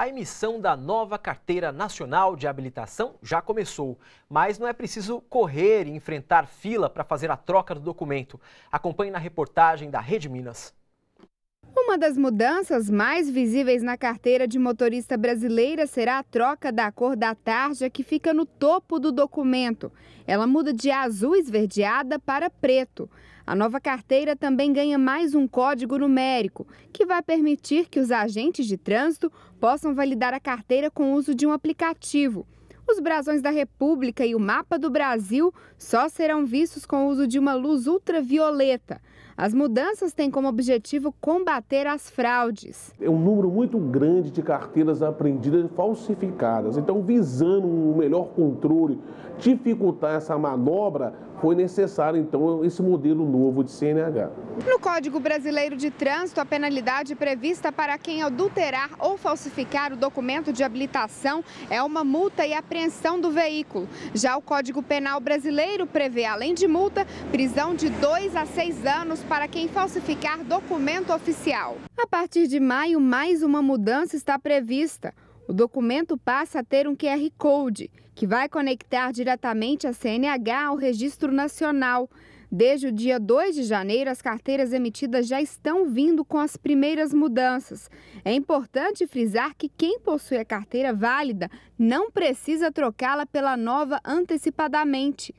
A emissão da nova Carteira Nacional de Habilitação já começou, mas não é preciso correr e enfrentar fila para fazer a troca do documento. Acompanhe na reportagem da Rede Minas. Uma das mudanças mais visíveis na carteira de motorista brasileira será a troca da cor da tarja que fica no topo do documento. Ela muda de azul esverdeada para preto. A nova carteira também ganha mais um código numérico, que vai permitir que os agentes de trânsito possam validar a carteira com o uso de um aplicativo. Os brasões da República e o mapa do Brasil só serão vistos com o uso de uma luz ultravioleta. As mudanças têm como objetivo combater as fraudes. É um número muito grande de carteiras apreendidas falsificadas. Então, visando um melhor controle, dificultar essa manobra, foi necessário, então, esse modelo novo de CNH. No Código Brasileiro de Trânsito, a penalidade prevista para quem adulterar ou falsificar o documento de habilitação é uma multa e apreensão do veículo. Já o Código Penal Brasileiro prevê, além de multa, prisão de dois a seis anos para quem falsificar documento oficial. A partir de maio, mais uma mudança está prevista. O documento passa a ter um QR Code, que vai conectar diretamente a CNH ao Registro Nacional. Desde o dia 2 de janeiro, as carteiras emitidas já estão vindo com as primeiras mudanças. É importante frisar que quem possui a carteira válida não precisa trocá-la pela nova antecipadamente.